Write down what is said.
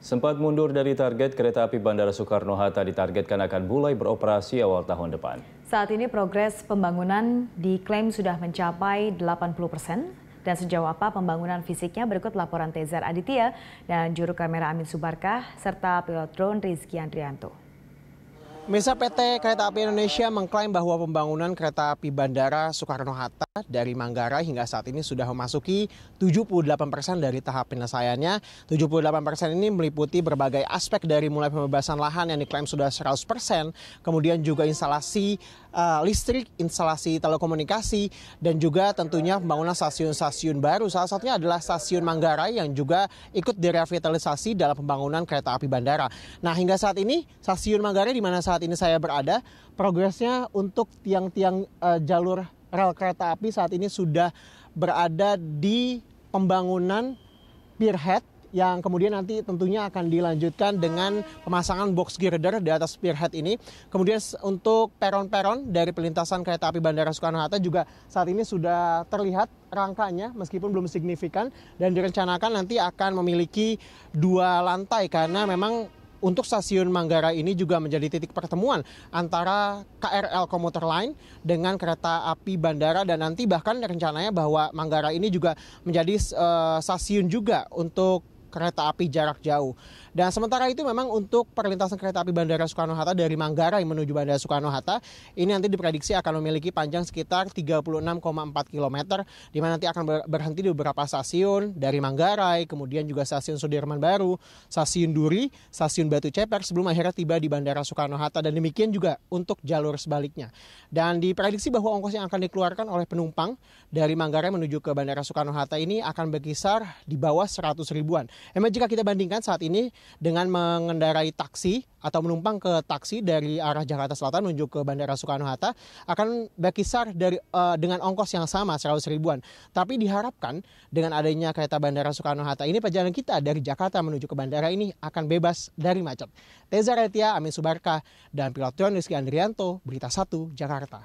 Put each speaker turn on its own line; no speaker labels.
Sempat mundur dari target, kereta api Bandara Soekarno-Hatta ditargetkan akan mulai beroperasi awal tahun depan.
Saat ini progres pembangunan diklaim sudah mencapai 80 persen. Dan sejauh apa pembangunan fisiknya berikut laporan Tezar Aditya dan juru kamera Amin Subarkah serta pilot drone Rizky Andrianto.
Mesa PT Kereta Api Indonesia mengklaim bahwa pembangunan kereta api Bandara Soekarno-Hatta dari Manggarai hingga saat ini sudah memasuki 78 persen dari tahap penyelesaiannya. 78 persen ini meliputi berbagai aspek dari mulai pembebasan lahan yang diklaim sudah 100 persen, kemudian juga instalasi uh, listrik, instalasi telekomunikasi, dan juga tentunya pembangunan stasiun-stasiun baru. Salah satunya adalah stasiun Manggarai yang juga ikut direvitalisasi dalam pembangunan kereta api bandara. Nah hingga saat ini stasiun Manggarai di mana saat saat ini saya berada, progresnya untuk tiang-tiang uh, jalur rel kereta api saat ini sudah berada di pembangunan pier yang kemudian nanti tentunya akan dilanjutkan dengan pemasangan box girder di atas pierhead ini. Kemudian untuk peron-peron dari pelintasan kereta api Bandara Soekarno-Hatta juga saat ini sudah terlihat rangkanya meskipun belum signifikan dan direncanakan nanti akan memiliki dua lantai karena memang untuk stasiun Manggarai ini juga menjadi titik pertemuan antara KRL Komuter Line dengan kereta api bandara dan nanti bahkan rencananya bahwa Manggarai ini juga menjadi uh, stasiun juga untuk kereta api jarak jauh. Dan sementara itu memang untuk perlintasan kereta api Bandara Soekarno-Hatta dari Manggarai menuju Bandara Soekarno-Hatta ini nanti diprediksi akan memiliki panjang sekitar 36,4 km di mana nanti akan berhenti di beberapa stasiun dari Manggarai, kemudian juga stasiun Sudirman Baru, stasiun Duri, stasiun Batu Ceper sebelum akhirnya tiba di Bandara Soekarno-Hatta dan demikian juga untuk jalur sebaliknya. Dan diprediksi bahwa ongkos yang akan dikeluarkan oleh penumpang dari Manggarai menuju ke Bandara Soekarno-Hatta ini akan berkisar di bawah 100 ribuan. Emang jika kita bandingkan saat ini dengan mengendarai taksi atau menumpang ke taksi dari arah Jakarta Selatan menuju ke Bandara Soekarno-Hatta akan berkisar dari uh, dengan ongkos yang sama 100 ribuan. Tapi diharapkan dengan adanya kereta Bandara Soekarno-Hatta ini perjalanan kita dari Jakarta menuju ke bandara ini akan bebas dari macet. Teza Retia, Amin Subarka, dan Pilot Rizky Andrianto, Berita 1, Jakarta.